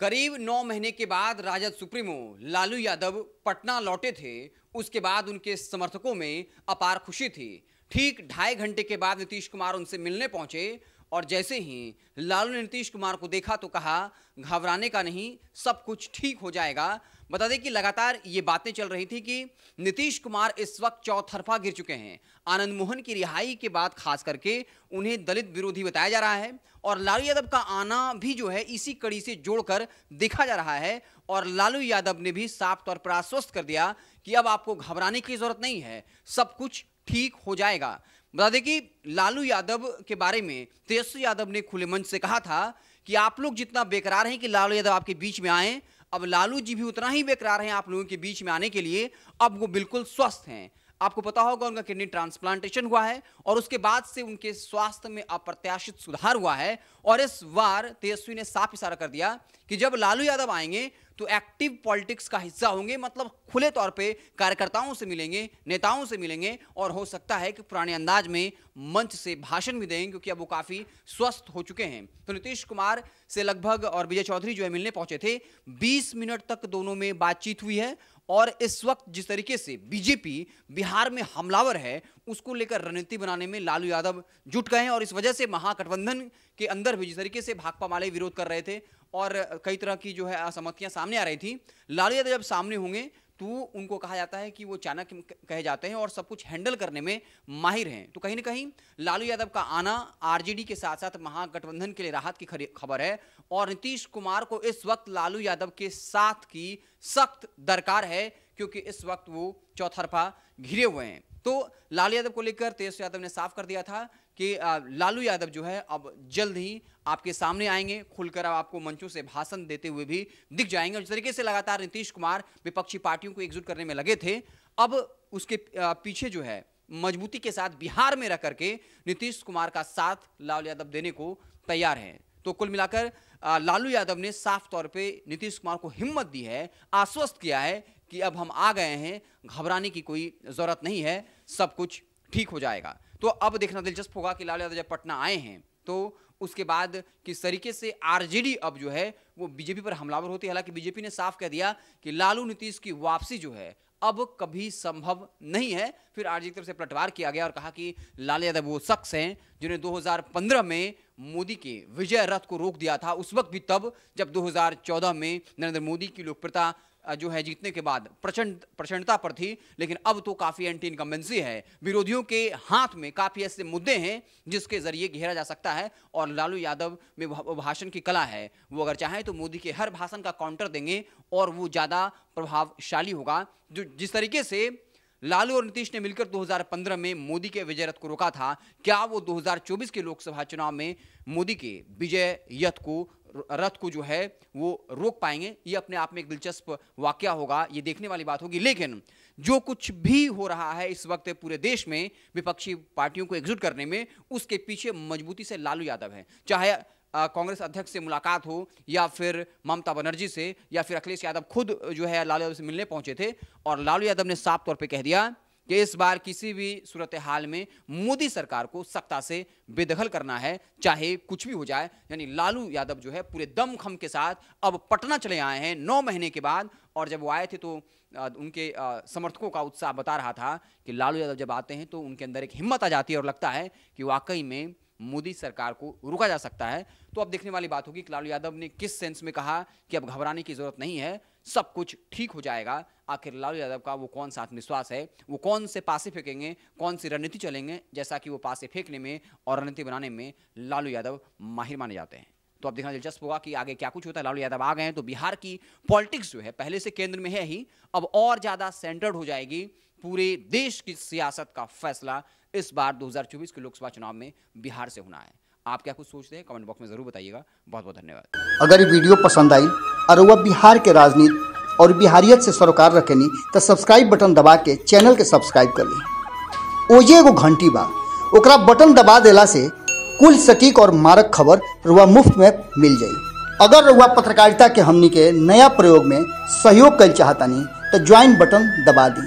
करीब नौ महीने के बाद राजद सुप्रीमो लालू यादव पटना लौटे थे उसके बाद उनके समर्थकों में अपार खुशी थी ठीक ढाई घंटे के बाद नीतीश कुमार उनसे मिलने पहुंचे और जैसे ही लालू ने नीतीश कुमार को देखा तो कहा घबराने का नहीं सब कुछ ठीक हो जाएगा बता दें कि लगातार ये बातें चल रही थी कि नीतीश कुमार इस वक्त चौथरफा गिर चुके हैं आनंद मोहन की रिहाई के बाद खास करके उन्हें दलित विरोधी बताया जा रहा है और लालू यादव का आना भी जो है इसी कड़ी से जोड़कर देखा जा रहा है और लालू यादव ने भी साफ तौर पर आश्वस्त कर दिया कि अब आपको घबराने की जरूरत नहीं है सब कुछ ठीक हो जाएगा बता दें कि लालू यादव के बारे में तेजस्वी यादव ने खुले मंच से कहा था कि आप लोग जितना बेकरार हैं कि लालू यादव आपके बीच में आए अब लालू जी भी उतना ही बेकरार हैं आप लोगों के बीच में आने के लिए अब वो बिल्कुल स्वस्थ हैं आपको पता होगा उनका किडनी ट्रांसप्लांटेशन हुआ है और उसके बाद से उनके स्वास्थ्य में अप्रत्याशित सुधार हुआ है और इस बार तेजस्वी ने साफ इशारा कर दिया कि जब लालू यादव आएंगे तो एक्टिव पॉलिटिक्स का हिस्सा होंगे मतलब खुले तौर पे कार्यकर्ताओं से मिलेंगे नेताओं से मिलेंगे और हो सकता है कि पुराने अंदाज में मंच से भाषण भी देंगे क्योंकि अब वो काफ़ी स्वस्थ हो चुके हैं तो नीतीश कुमार से लगभग और विजय चौधरी जो है मिलने पहुंचे थे 20 मिनट तक दोनों में बातचीत हुई है और इस वक्त जिस तरीके से बीजेपी बिहार में हमलावर है उसको लेकर रणनीति बनाने में लालू यादव जुट गए हैं और इस वजह से महागठबंधन के अंदर भी जिस तरीके से भाकपा माले विरोध कर रहे थे और कई तरह की जो है असमतियाँ सामने आ रही थी लालू यादव जब सामने होंगे तो उनको कहा जाता है कि वो चाणक्य कहे जाते हैं और सब कुछ हैंडल करने में माहिर हैं तो कहीं ना कहीं लालू यादव का आना आरजेडी के साथ साथ महागठबंधन के लिए राहत की खबर है और नीतीश कुमार को इस वक्त लालू यादव के साथ की सख्त दरकार है क्योंकि इस वक्त वो चौथरफा घिरे हुए हैं तो लालू यादव को लेकर तेजस्वी यादव ने साफ कर दिया था कि लालू यादव जो है अब जल्द ही आपके सामने आएंगे खुलकर अब आपको मंचों से भाषण देते हुए भी दिख जाएंगे और जिस तरीके से लगातार नीतीश कुमार विपक्षी पार्टियों को एकजुट करने में लगे थे अब उसके पीछे जो है मजबूती के साथ बिहार में रह करके नीतीश कुमार का साथ लालू यादव देने को तैयार हैं तो कुल मिलाकर लालू यादव ने साफ तौर पे नीतीश कुमार को हिम्मत दी है आश्वस्त किया है कि अब हम आ गए हैं घबराने की कोई ज़रूरत नहीं है सब कुछ ठीक हो जाएगा तो अब देखना दिलचस्प होगा कि लाल यादव जब पटना आए हैं तो उसके बाद किस तरीके से आरजेडी अब जो है वो बीजेपी पर हमलावर होती है हालांकि बीजेपी ने साफ कह दिया कि लालू नीतीश की वापसी जो है अब कभी संभव नहीं है फिर आरजेडी की तरफ से पलटवार किया गया और कहा कि लाल यादव वो शख्स हैं जिन्हें 2015 में मोदी के विजय रथ को रोक दिया था उस वक्त भी तब जब 2014 में नरेंद्र मोदी की लोकप्रियता जो है जीतने के बाद प्रचंड प्रचंडता पर थी लेकिन अब तो काफ़ी एंटी इनकम्बेंसी है विरोधियों के हाथ में काफ़ी ऐसे मुद्दे हैं जिसके जरिए घेरा जा सकता है और लालू यादव में भाषण की कला है वो अगर चाहे तो मोदी के हर भाषण का काउंटर देंगे और वो ज़्यादा प्रभावशाली होगा जो जिस तरीके से लालू और नीतीश ने मिलकर 2015 में मोदी के विजय रथ को रोका था क्या वो 2024 के लोकसभा चुनाव में मोदी के विजय यथ को रथ को जो है वो रोक पाएंगे ये अपने आप में एक दिलचस्प वाक्य होगा ये देखने वाली बात होगी लेकिन जो कुछ भी हो रहा है इस वक्त पूरे देश में विपक्षी पार्टियों को एकजुट करने में उसके पीछे मजबूती से लालू यादव है चाहे कांग्रेस अध्यक्ष से मुलाकात हो या फिर ममता बनर्जी से या फिर अखिलेश यादव खुद जो है लालू यादव से मिलने पहुंचे थे और लालू यादव ने साफ तौर पर कह दिया कि इस बार किसी भी सूरत हाल में मोदी सरकार को सत्ता से बेदखल करना है चाहे कुछ भी हो जाए यानी लालू यादव जो है पूरे दमखम के साथ अब पटना चले आए हैं नौ महीने के बाद और जब वो आए थे तो उनके समर्थकों का उत्साह बता रहा था कि लालू यादव जब आते हैं तो उनके अंदर एक हिम्मत आ जाती है और लगता है कि वाकई में मोदी सरकार को रोका जा सकता है तो अब देखने वाली बात होगी कि लालू यादव ने किस सेंस में कहा कि अब घबराने की जरूरत नहीं है सब कुछ ठीक हो जाएगा आखिर लालू यादव का वो कौन सा आत्मविश्वास है वो कौन से पासे फेंकेंगे कौन सी रणनीति चलेंगे जैसा कि वो पासे फेंकने में और रणनीति बनाने में लालू यादव माहिर माने जाते हैं तो अब देखना दिलचस्प होगा कि आगे क्या कुछ होता है लालू यादव आ गए हैं तो बिहार की पॉलिटिक्स जो है पहले से केंद्र में है ही अब और ज़्यादा सेंटर्ड हो जाएगी पूरे देश की सियासत का फैसला इस बार 2024 के लोकसभा चुनाव में बिहार से होना है आप क्या कुछ सोचते हैं कमेंट बॉक्स में जरूर बताइएगा बहुत बहुत धन्यवाद अगर ये वीडियो पसंद आई और वह बिहार के राजनीति और बिहारियत से सरोकार रखेनी तो सब्सक्राइब बटन दबा के चैनल के सब्सक्राइब कर ली ओजे एगो घंटी बा ओकरा बटन दबा देला से कुल सटीक और मारक खबर रुआ मुफ्त में मिल जाए अगर रुआ पत्रकारिता के हमनी के नया प्रयोग में सहयोग कर चाहतानी तो ज्वाइन बटन दबा दी